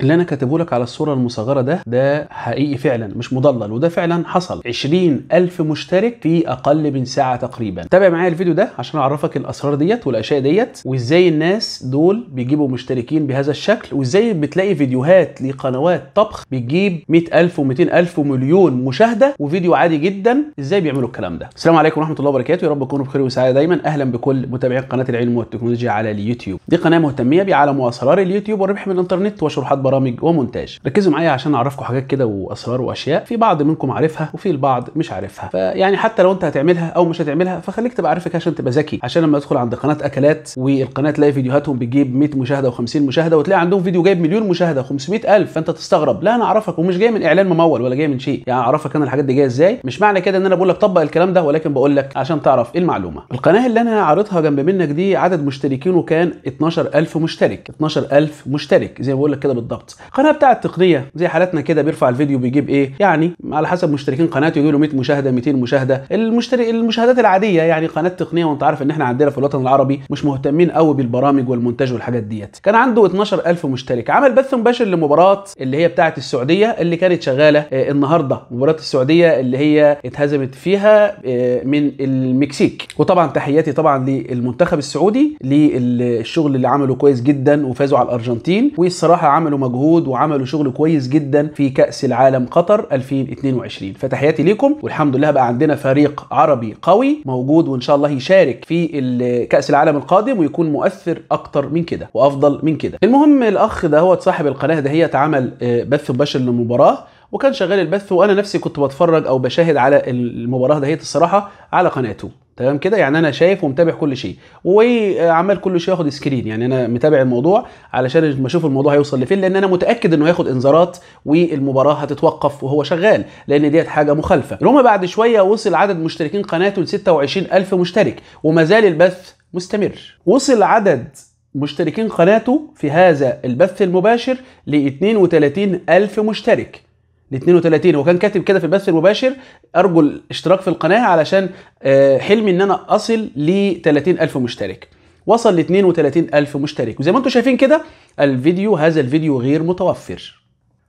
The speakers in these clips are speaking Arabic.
اللي انا كاتبه لك على الصوره المصغره ده ده حقيقي فعلا مش مضلل وده فعلا حصل 20 الف مشترك في اقل من ساعه تقريبا تابع معايا الفيديو ده عشان اعرفك الاسرار ديت والاشياء ديت وازاي الناس دول بيجيبوا مشتركين بهذا الشكل وازاي بتلاقي فيديوهات لقنوات طبخ بتجيب 100000 و200000 ومليون مشاهده وفيديو عادي جدا ازاي بيعملوا الكلام ده السلام عليكم ورحمه الله وبركاته يا رب تكونوا بخير وسعاده دايما اهلا بكل متابعين قناه العلم والتكنولوجيا على اليوتيوب دي قناه مهتميه بعالم واسرار اليوتيوب والربح من الانترنت وشروحات برامج ومونتاج ركزوا معايا عشان اعرفكم حاجات كده واسرار واشياء في بعض منكم عارفها وفي البعض مش عارفها فيعني حتى لو انت هتعملها او مش هتعملها فخليك تبقى عارفك عشان تبقى ذكي عشان لما ادخل عند قناه اكلات والقناه تلاقي فيديوهاتهم بتجيب 100 مشاهده و50 مشاهده وتلاقي عندهم فيديو جايب مليون مشاهده و500000 فانت تستغرب لا انا اعرفك ومش جاي من اعلان ممول ولا جاي من شيء يعني اعرفك انا الحاجات دي جايه ازاي مش معنى كده ان انا بقول لك طبق الكلام ده ولكن بقول لك عشان تعرف ايه المعلومه القناه اللي انا عارضها جنب منك دي عدد مشتركينه كان 12000 مشترك 12000 مشترك زي ما بقول لك كده بالضبط بالضبط قناه بتاع التقنيه زي حالاتنا كده بيرفع الفيديو بيجيب ايه يعني على حسب مشتركين قناته يجي له 100 مشاهده 200 مشاهده المشتري المشاهدات العاديه يعني قناه تقنيه وانت عارف ان احنا عندنا في الوطن العربي مش مهتمين قوي بالبرامج والمونتاج والحاجات ديت كان عنده 12000 مشترك عمل بث مباشر لمباراه اللي هي بتاعه السعوديه اللي كانت شغاله آه، النهارده مباراه السعوديه اللي هي اتهزمت فيها آه، من المكسيك وطبعا تحياتي طبعا للمنتخب السعودي للشغل اللي عمله كويس جدا وفازوا على الارجنتين والصراحه عملوا مجهود وعملوا شغل كويس جدا في كاس العالم قطر 2022 فتحياتي ليكم والحمد لله بقى عندنا فريق عربي قوي موجود وان شاء الله يشارك في كاس العالم القادم ويكون مؤثر اكتر من كده وافضل من كده المهم الاخ ده هو صاحب القناه دهيت عمل آه، بث مباشر للمباراه وكان شغال البث وانا نفسي كنت بتفرج او بشاهد على المباراه دهيت الصراحه على قناته تمام كده يعني انا شايف ومتابع كل شيء وعمال كل شيء ياخد سكرين يعني انا متابع الموضوع علشان ما اشوف الموضوع هيوصل لفين لان انا متاكد انه هياخد انذارات والمباراه هتتوقف وهو شغال لان ديت حاجه مخالفه روما بعد شويه وصل عدد مشتركين قناته ل 26000 مشترك وما زال البث مستمر وصل عدد مشتركين قناته في هذا البث المباشر ل 32000 مشترك ل 32 وكان كاتب كده في البث المباشر ارجو الاشتراك في القناه علشان آه، حلمي ان انا اصل ل 30000 مشترك وصل ل 32000 مشترك وزي ما انتم شايفين كده الفيديو هذا الفيديو غير متوفر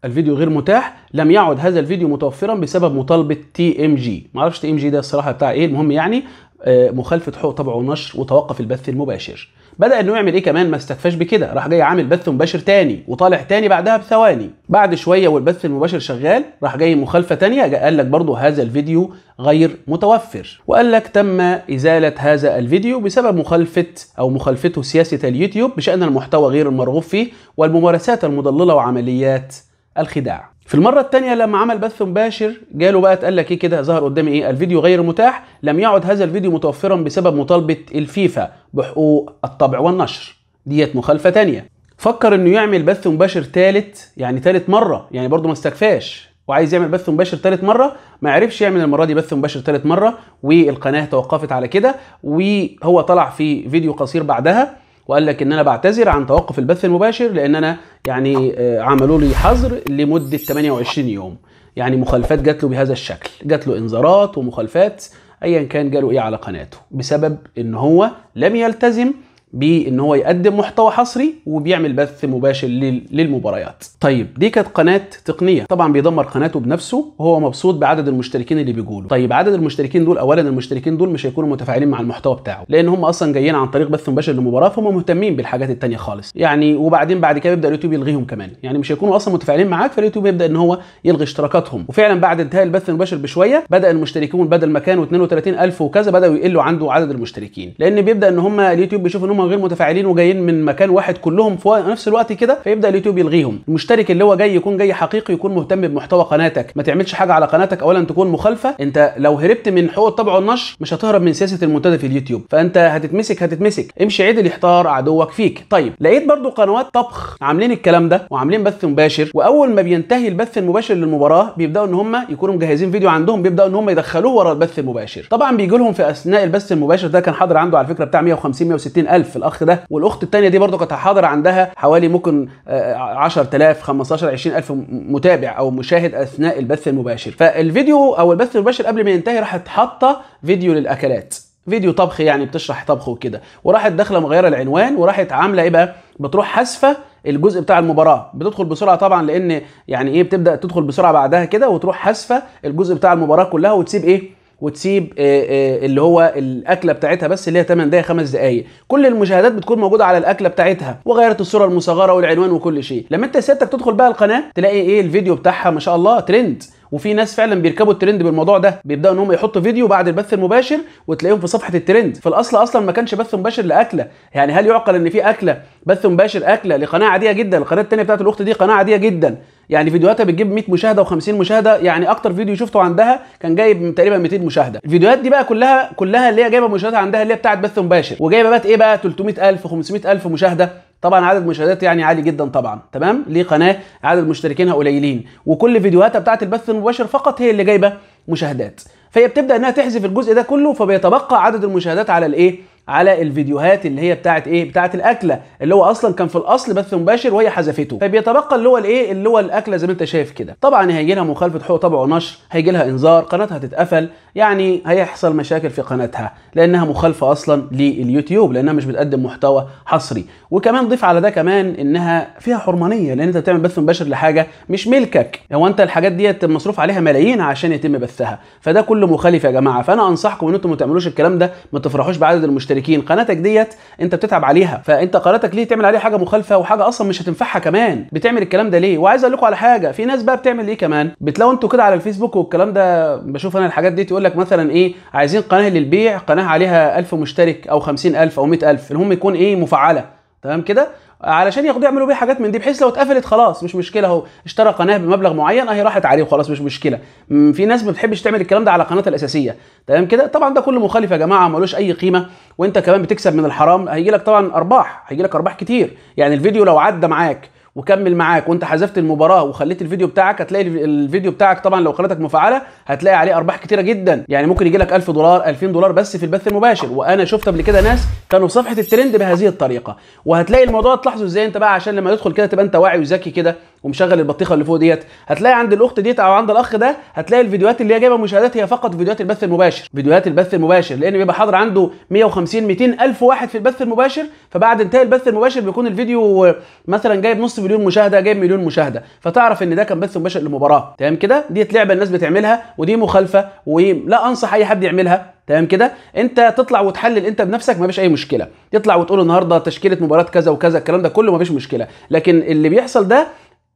الفيديو غير متاح لم يعد هذا الفيديو متوفرا بسبب مطالبه تي ام جي ما اعرفش تي ام جي ده الصراحه بتاع ايه المهم يعني آه، مخالفه حقوق طبع ونشر وتوقف البث المباشر بدا انه يعمل ايه كمان ما استكفاش بكده راح جاي عامل بث مباشر تاني وطالع تاني بعدها بثواني بعد شويه والبث المباشر شغال راح جاي مخالفه تانية قال لك برضو هذا الفيديو غير متوفر وقال لك تم ازاله هذا الفيديو بسبب مخالفه او مخالفته سياسه اليوتيوب بشان المحتوى غير المرغوب فيه والممارسات المضلله وعمليات الخداع في المرة الثانية لما عمل بث مباشر جاله بقى اتقال لك ايه كده ظهر قدامي ايه الفيديو غير متاح لم يعد هذا الفيديو متوفرا بسبب مطالبة الفيفا بحقوق الطبع والنشر ديت مخالفة تانية فكر انه يعمل بث مباشر ثالث يعني ثالث مرة يعني برضه ما استكفاش وعايز يعمل بث مباشر ثالث مره ما عرفش يعمل المره دي بث مباشر ثالث مره والقناه توقفت على كده وهو طلع في فيديو قصير بعدها وقال لك ان انا بعتذر عن توقف البث المباشر لان انا يعني آه، عملوا لي حظر لمده 28 يوم يعني مخالفات جات له بهذا الشكل جات له انذارات ومخالفات ايا كان جاله ايه على قناته بسبب ان هو لم يلتزم بان هو يقدم محتوى حصري وبيعمل بث مباشر للمباريات طيب دي كانت قناه تقنيه طبعا بيدمر قناته بنفسه وهو مبسوط بعدد المشتركين اللي بيجوله طيب عدد المشتركين دول اولا المشتركين دول مش هيكونوا متفاعلين مع المحتوى بتاعه لان هم اصلا جايين عن طريق بث مباشر للمباراه فهم مهتمين بالحاجات التانيه خالص يعني وبعدين بعد كده بيبدا اليوتيوب يلغيهم كمان يعني مش هيكونوا اصلا متفاعلين معاك فاليوتيوب يبدا ان هو يلغي اشتراكاتهم وفعلا بعد انتهاء البث المباشر بشويه بدا المشتركون بدل ما كانوا 32000 وكذا بداوا يقلوا عنده عدد المشتركين لان بيبدا ان هم اليوتيوب بيشوف ان هم غير متفاعلين وجايين من مكان واحد كلهم في نفس الوقت كده فيبدا اليوتيوب يلغيهم المشترك اللي هو جاي يكون جاي حقيقي يكون مهتم بمحتوى قناتك ما تعملش حاجه على قناتك اولا تكون مخالفه انت لو هربت من حقوق الطبع والنشر مش هتهرب من سياسه المنتدى في اليوتيوب فانت هتتمسك هتتمسك امشي عدل يحتار عدوك فيك طيب لقيت برضو قنوات طبخ عاملين الكلام ده وعاملين بث مباشر واول ما بينتهي البث المباشر للمباراه بيبداوا ان هم يكونوا مجهزين فيديو عندهم بيبداوا ان هم يدخلوه ورا البث المباشر طبعا بيجي لهم في اثناء البث المباشر ده كان حاضر عنده على فكره بتاع 150 160 الف في الاخ ده والاخت الثانيه دي برضه كانت حاضر عندها حوالي ممكن 10000 15 20000 متابع او مشاهد اثناء البث المباشر فالفيديو او البث المباشر قبل ما ينتهي راحت حاطه فيديو للاكلات فيديو طبخ يعني بتشرح طبخ وكده وراحت داخله مغيره العنوان وراحت عامله ايه بقى بتروح حذفه الجزء بتاع المباراه بتدخل بسرعه طبعا لان يعني ايه بتبدا تدخل بسرعه بعدها كده وتروح حذفه الجزء بتاع المباراه كلها وتسيب ايه وتسيب آه، آه، اللي هو الاكله بتاعتها بس اللي هي 8 دقائق 5 دقائق كل المشاهدات بتكون موجوده على الاكله بتاعتها وغيرت الصوره المصغره والعنوان وكل شيء لما انت سيادتك تدخل بقى القناه تلاقي ايه الفيديو بتاعها ما شاء الله ترند وفي ناس فعلا بيركبوا الترند بالموضوع ده بيبداوا ان هم يحطوا فيديو بعد البث المباشر وتلاقيهم في صفحه الترند في الاصل اصلا ما كانش بث مباشر لاكله يعني هل يعقل ان في اكله بث مباشر اكله لقناه عاديه جدا القناه الثانيه بتاعت الاخت دي قناه عاديه جدا يعني فيديوهاتها بتجيب 100 مشاهده و50 مشاهده يعني اكتر فيديو شفته عندها كان جايب تقريبا 200 مشاهده الفيديوهات دي بقى كلها كلها اللي هي جايبه مشاهدات عندها اللي هي بتاعت بث مباشر وجايبه بقى ايه بقى 300000 500000 مشاهده طبعا عدد مشاهدات يعني عالي جدا طبعا تمام ليه قناه عدد مشتركينها قليلين وكل فيديوهاتها بتاعه البث المباشر فقط هي اللي جايبه مشاهدات فهي بتبدا انها تحذف الجزء ده كله فبيتبقى عدد المشاهدات على الايه على الفيديوهات اللي هي بتاعه ايه بتاعه الاكله اللي هو اصلا كان في الاصل بث مباشر وهي حذفته فبيتبقى اللي هو الايه اللي هو الاكله زي ما انت شايف كده طبعا هيجي لها مخالفه حقوق طبع ونشر هيجي لها انذار قناتها هتتقفل يعني هيحصل مشاكل في قناتها لانها مخالفه اصلا لليوتيوب لانها مش بتقدم محتوى حصري وكمان ضيف على ده كمان انها فيها حرمانيه لان انت بتعمل بث مباشر لحاجه مش ملكك هو انت الحاجات ديت مصروف عليها ملايين عشان يتم بثها فده كله مخالف يا جماعه فانا انصحكم ان انتم ما تعملوش الكلام ده ما تفرحوش بعدد المشتركين المشتركين قناتك ديت انت بتتعب عليها فانت قناتك ليه تعمل عليها حاجه مخالفه وحاجه اصلا مش هتنفعها كمان بتعمل الكلام ده ليه وعايز اقول لكم على حاجه في ناس بقى بتعمل ايه كمان بتلاقوا انتوا كده على الفيسبوك والكلام ده بشوف انا الحاجات دي تقول لك مثلا ايه عايزين قناه للبيع قناه عليها 1000 مشترك او 50000 او 100000 المهم يكون ايه مفعله تمام كده علشان ياخدوا يعملوا بيه حاجات من دي بحيث لو اتقفلت خلاص مش مشكله اهو اشترى قناه بمبلغ معين اهي راحت عليه وخلاص مش مشكله في ناس ما بتحبش تعمل الكلام ده على قناتها الاساسيه تمام كده طبعا ده كله مخالف يا جماعه ملوش اي قيمه وانت كمان بتكسب من الحرام هيجي لك طبعا ارباح هيجي لك ارباح كتير يعني الفيديو لو عدى معاك وكمل معاك وانت حذفت المباراه وخليت الفيديو بتاعك هتلاقي الفيديو بتاعك طبعا لو قناتك مفعله هتلاقي عليه ارباح كتيره جدا يعني ممكن يجي لك 1000 دولار 2000 دولار بس في البث المباشر وانا شفت قبل كده ناس كانوا صفحه الترند بهذه الطريقه وهتلاقي الموضوع تلاحظه ازاي انت بقى عشان لما تدخل كده تبقى انت واعي وذكي كده ومشغل البطيخه اللي فوق ديت هتلاقي عند الاخت ديت او عند الاخ ده هتلاقي الفيديوهات اللي هي جايبه مشاهدات هي فقط فيديوهات البث المباشر فيديوهات البث المباشر لان بيبقى حاضر عنده 150 200 الف واحد في البث المباشر فبعد انتهاء البث المباشر بيكون الفيديو مثلا جايب نص مليون مشاهده جايب مليون مشاهده فتعرف ان ده كان بث مباشر لمباراه تمام كده ديت لعبه الناس بتعملها ودي مخالفه ولا انصح اي حد يعملها تمام كده انت تطلع وتحلل انت بنفسك ما فيش اي مشكله تطلع وتقول النهارده تشكيله مباراه كذا وكذا الكلام ده كله ما فيش مشكله لكن اللي بيحصل ده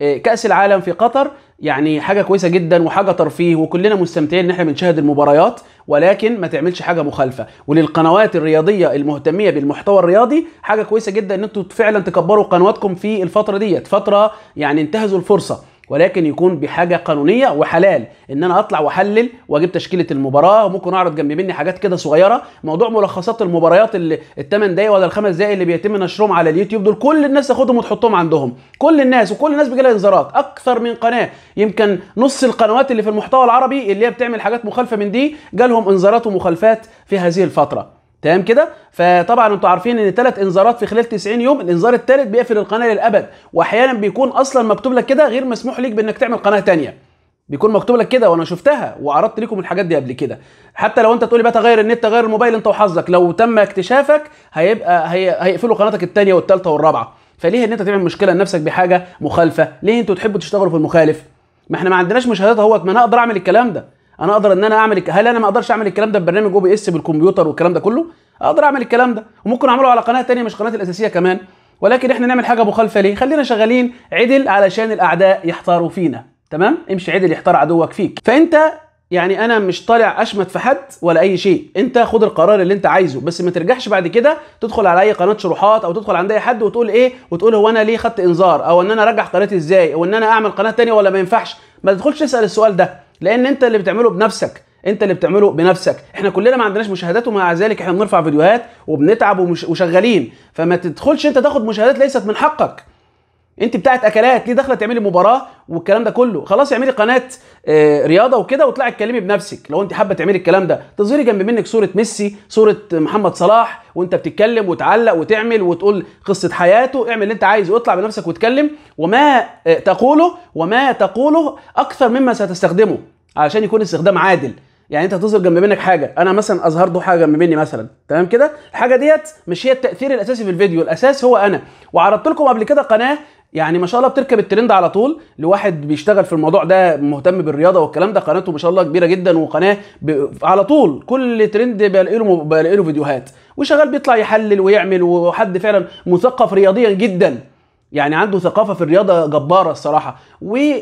إيه، كاس العالم في قطر يعني حاجه كويسه جدا وحاجه ترفيه وكلنا مستمتعين ان احنا بنشاهد المباريات ولكن ما تعملش حاجه مخالفه وللقنوات الرياضيه المهتميه بالمحتوى الرياضي حاجه كويسه جدا ان انتوا فعلا تكبروا قنواتكم في الفتره ديت فتره يعني انتهزوا الفرصه ولكن يكون بحاجه قانونيه وحلال ان انا اطلع واحلل واجيب تشكيله المباراه وممكن اعرض جنب مني حاجات كده صغيره موضوع ملخصات المباريات اللي الثمان دقايق ولا الخمس دقايق اللي بيتم نشرهم على اليوتيوب دول كل الناس تاخدهم وتحطهم عندهم كل الناس وكل الناس بيجي لها انذارات اكثر من قناه يمكن نص القنوات اللي في المحتوى العربي اللي هي بتعمل حاجات مخالفه من دي جالهم انذارات ومخالفات في هذه الفتره تمام كده فطبعا انتوا عارفين ان ثلاث انذارات في خلال 90 يوم الانذار الثالث بيقفل القناه للابد واحيانا بيكون اصلا مكتوب لك كده غير مسموح ليك بانك تعمل قناه ثانيه بيكون مكتوب لك كده وانا شفتها وعرضت لكم الحاجات دي قبل كده حتى لو انت تقولي بقى تغير النت تغير الموبايل انت وحظك لو تم اكتشافك هيبقى هي... هيقفلوا قناتك الثانيه والثالثه والرابعه فليه ان انت تعمل مشكله لنفسك بحاجه مخالفه ليه انتوا تحبوا تشتغلوا في المخالف ما احنا ما عندناش مشاهدات اهوت ما انا اقدر اعمل الكلام ده انا اقدر ان انا اعمل هل انا ما اقدرش اعمل الكلام ده ببرنامج او بي اس بالكمبيوتر والكلام ده كله اقدر اعمل الكلام ده وممكن اعمله على قناه تانية مش قناتي الاساسيه كمان ولكن احنا نعمل حاجه مخالفه ليه خلينا شغالين عدل علشان الاعداء يحتاروا فينا تمام امشي عدل يحتار عدوك فيك فانت يعني انا مش طالع اشمت في حد ولا اي شيء انت خد القرار اللي انت عايزه بس ما ترجعش بعد كده تدخل على اي قناه شروحات او تدخل عند اي حد وتقول ايه وتقول هو انا ليه خدت انذار او ان انا ارجع قناتي ازاي او ان انا اعمل قناه تانية ولا ما ينفعش ما تدخلش تسال السؤال ده لان انت اللي بتعمله بنفسك انت اللي بتعمله بنفسك احنا كلنا ما عندناش مشاهدات ومع ذلك احنا بنرفع فيديوهات وبنتعب ومش وشغالين فما تدخلش انت تاخد مشاهدات ليست من حقك انت بتاعت اكلات ليه داخله تعملي مباراه والكلام ده كله خلاص اعملي قناه آه، رياضه وكده واطلعي اتكلمي بنفسك لو انت حابه تعملي الكلام ده تظهري جنب منك صوره ميسي صوره محمد صلاح وانت بتتكلم وتعلق وتعمل وتقول قصه حياته اعمل اللي انت عايزه اطلع بنفسك واتكلم وما تقوله وما تقوله اكثر مما ستستخدمه علشان يكون استخدام عادل يعني انت هتظهر جنب منك حاجه انا مثلا اظهر ضحى جنب مني مثلا تمام كده الحاجه ديت مش هي التاثير الاساسي في الفيديو الاساس هو انا وعرضت لكم قبل كده قناه يعني ما شاء الله بتركب الترند على طول لواحد بيشتغل في الموضوع ده مهتم بالرياضه والكلام ده قناته ما شاء الله كبيره جدا وقناه ب... على طول كل ترند بيلاقي له بيلاقي له فيديوهات وشغال بيطلع يحلل ويعمل وحد فعلا مثقف رياضيا جدا يعني عنده ثقافه في الرياضه جباره الصراحه وما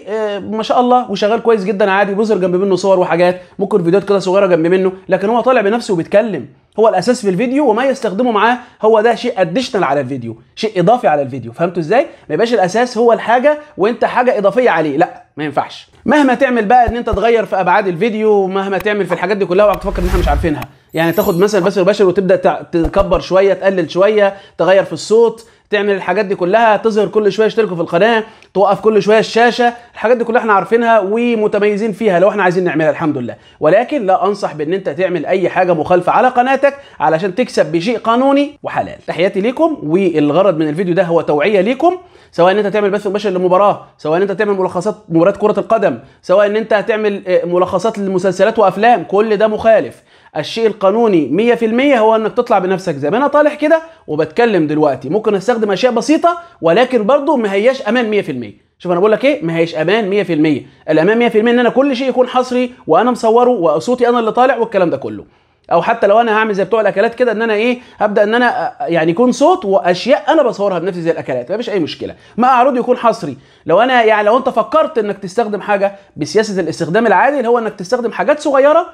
آه، شاء الله وشغال كويس جدا عادي بيظهر جنب منه صور وحاجات ممكن فيديوهات كده صغيره جنب منه لكن هو طالع بنفسه وبيتكلم هو الاساس في الفيديو وما يستخدمه معاه هو ده شيء اديشنال على الفيديو شيء اضافي على الفيديو فهمتوا ازاي ما يبقاش الاساس هو الحاجه وانت حاجه اضافيه عليه لا ما ينفعش مهما تعمل بقى ان انت تغير في ابعاد الفيديو مهما تعمل في الحاجات دي كلها اوعك تفكر ان احنا مش عارفينها يعني تاخد مثلا بس البشر وتبدا تكبر شويه تقلل شويه تغير في الصوت تعمل الحاجات دي كلها تظهر كل شويه اشتركوا في القناه توقف كل شويه الشاشه الحاجات دي كلها احنا عارفينها ومتميزين فيها لو احنا عايزين نعملها الحمد لله ولكن لا انصح بان انت تعمل اي حاجه مخالفه على قناتك علشان تكسب بشيء قانوني وحلال تحياتي ليكم والغرض من الفيديو ده هو توعيه ليكم سواء ان انت تعمل بث مباشر لمباراه سواء ان انت تعمل ملخصات مباريات كره القدم سواء ان انت هتعمل آه، ملخصات لمسلسلات وافلام كل ده مخالف الشيء القانوني 100% هو انك تطلع بنفسك زي ما انا طالع كده وبتكلم دلوقتي ممكن استخدم اشياء بسيطه ولكن برضه ما هياش امان 100% شوف انا بقول لك ايه ما هيش امان 100% الامان 100% ان انا كل شيء يكون حصري وانا مصوره وصوتي انا اللي طالع والكلام ده كله او حتى لو انا هعمل زي بتوع الاكلات كده ان انا ايه هبدا ان انا يعني يكون صوت واشياء انا بصورها بنفسي زي الاكلات مفيش اي مشكله ما اعرضه يكون حصري لو انا يعني لو انت فكرت انك تستخدم حاجه بسياسه الاستخدام العادي اللي هو انك تستخدم حاجات صغيره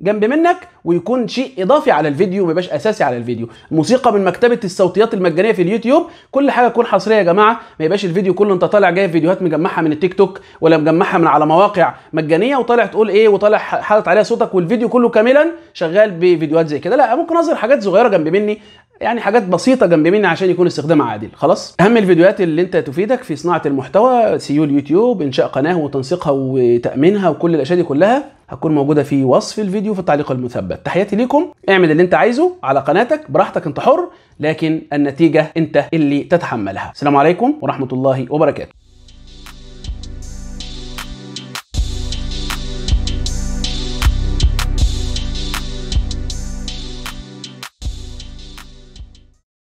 جنب منك ويكون شيء اضافي على الفيديو ما يبقاش اساسي على الفيديو الموسيقى من مكتبه الصوتيات المجانيه في اليوتيوب كل حاجه تكون حصريه يا جماعه ما يبقاش الفيديو كله انت طالع جايب فيديوهات مجمعها من التيك توك ولا مجمعها من على مواقع مجانيه وطالع تقول ايه وطالع حاطط عليها صوتك والفيديو كله كاملا شغال بفيديوهات زي كده لا ممكن اظهر حاجات صغيره جنب مني يعني حاجات بسيطه جنب مني عشان يكون استخدامها عادل خلاص اهم الفيديوهات اللي انت تفيدك في صناعه المحتوى سيو اليوتيوب انشاء قناه وتنسيقها وتامينها وكل الاشياء دي كلها هتكون موجوده في وصف الفيديو في التعليق المثبت تحياتي ليكم اعمل اللي انت عايزه على قناتك براحتك انت حر لكن النتيجه انت اللي تتحملها السلام عليكم ورحمه الله وبركاته